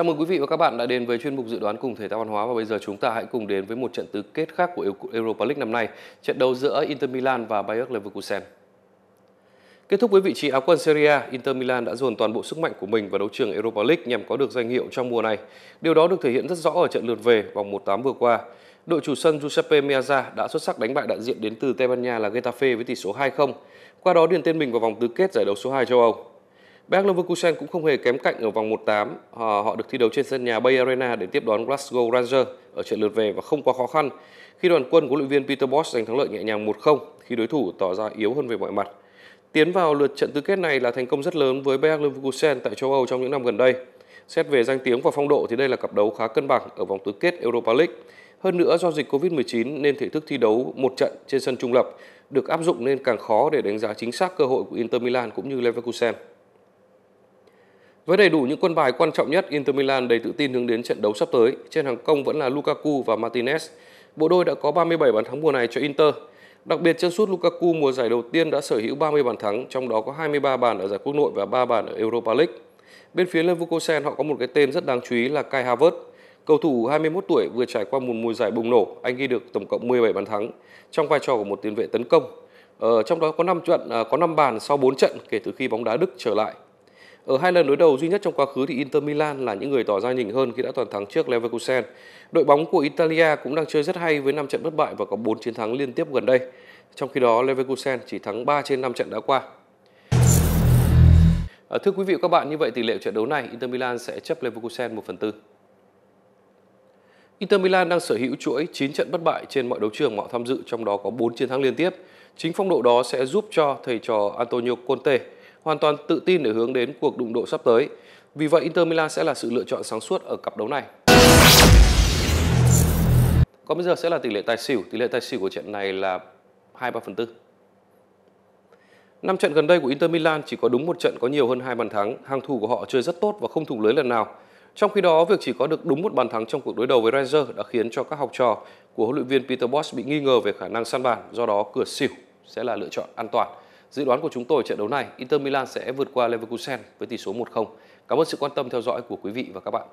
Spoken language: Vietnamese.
Chào mừng quý vị và các bạn đã đến với chuyên mục dự đoán cùng thể thao văn hóa và bây giờ chúng ta hãy cùng đến với một trận tứ kết khác của Europa League năm nay, trận đấu giữa Inter Milan và Bayer Leverkusen. Kết thúc với vị trí áo quân Serie A, Inter Milan đã dồn toàn bộ sức mạnh của mình vào đấu trường Europa League nhằm có được danh hiệu trong mùa này. Điều đó được thể hiện rất rõ ở trận lượt về vòng 1-8 vừa qua. Đội chủ sân Giuseppe Meazza đã xuất sắc đánh bại đại diện đến từ Tây Ban Nha là Getafe với tỷ số 2-0, qua đó điền tên mình vào vòng tứ kết giải đấu số 2 châu Âu. Bayer Leverkusen cũng không hề kém cạnh ở vòng 1-8. Họ, họ được thi đấu trên sân nhà Bay Arena để tiếp đón Glasgow Rangers ở trận lượt về và không quá khó khăn khi đoàn quân của luyện viên Peter Bosz giành thắng lợi nhẹ nhàng 1-0 khi đối thủ tỏ ra yếu hơn về mọi mặt. Tiến vào lượt trận tứ kết này là thành công rất lớn với Bayer Leverkusen tại châu Âu trong những năm gần đây. Xét về danh tiếng và phong độ thì đây là cặp đấu khá cân bằng ở vòng tứ kết Europa League. Hơn nữa do dịch Covid-19 nên thể thức thi đấu một trận trên sân trung lập được áp dụng nên càng khó để đánh giá chính xác cơ hội của Inter Milan cũng như Leverkusen. Với đầy đủ những quân bài quan trọng nhất, Inter Milan đầy tự tin hướng đến trận đấu sắp tới. Trên hàng công vẫn là Lukaku và Martinez. Bộ đôi đã có 37 bàn thắng mùa này cho Inter. Đặc biệt chân sút Lukaku mùa giải đầu tiên đã sở hữu 30 bàn thắng, trong đó có 23 bàn ở giải quốc nội và 3 bàn ở Europa League. Bên phía Leverkusen họ có một cái tên rất đáng chú ý là Kai Havertz. Cầu thủ 21 tuổi vừa trải qua một mùa giải bùng nổ, anh ghi được tổng cộng 17 bàn thắng trong vai trò của một tiền vệ tấn công. Ờ, trong đó có 5 trận à, có 5 bàn sau 4 trận kể từ khi bóng đá Đức trở lại ở hai lần đối đầu duy nhất trong quá khứ thì Inter Milan là những người tỏ ra nhỉnh hơn khi đã toàn thắng trước Leverkusen. Đội bóng của Italia cũng đang chơi rất hay với 5 trận bất bại và có 4 chiến thắng liên tiếp gần đây. Trong khi đó Leverkusen chỉ thắng 3 trên 5 trận đã qua. À, thưa quý vị và các bạn, như vậy tỷ lệ trận đấu này Inter Milan sẽ chấp Leverkusen 1 phần 4. Inter Milan đang sở hữu chuỗi 9 trận bất bại trên mọi đấu trường mà họ tham dự, trong đó có 4 chiến thắng liên tiếp. Chính phong độ đó sẽ giúp cho thầy trò Antonio Conte hoàn toàn tự tin để hướng đến cuộc đụng độ sắp tới. Vì vậy Inter Milan sẽ là sự lựa chọn sáng suốt ở cặp đấu này. Còn bây giờ sẽ là tỷ lệ tài xỉu. Tỷ lệ tài xỉu của trận này là 2-3 phần 4. Năm trận gần đây của Inter Milan chỉ có đúng một trận có nhiều hơn hai bàn thắng, hàng thủ của họ chơi rất tốt và không thủng lưới lần nào. Trong khi đó, việc chỉ có được đúng một bàn thắng trong cuộc đối đầu với Rangers đã khiến cho các học trò của huấn luyện viên Peter Bosz bị nghi ngờ về khả năng săn bàn, do đó cửa xỉu sẽ là lựa chọn an toàn. Dự đoán của chúng tôi trận đấu này, Inter Milan sẽ vượt qua Leverkusen với tỷ số 1-0. Cảm ơn sự quan tâm theo dõi của quý vị và các bạn.